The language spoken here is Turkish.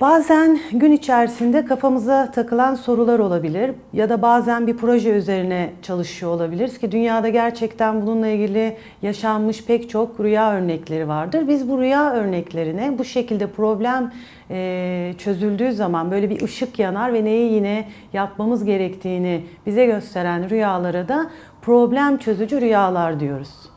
Bazen gün içerisinde kafamıza takılan sorular olabilir ya da bazen bir proje üzerine çalışıyor olabiliriz ki dünyada gerçekten bununla ilgili yaşanmış pek çok rüya örnekleri vardır. Biz bu rüya örneklerine bu şekilde problem e, çözüldüğü zaman böyle bir ışık yanar ve neyi yine yapmamız gerektiğini bize gösteren rüyalara da problem çözücü rüyalar diyoruz.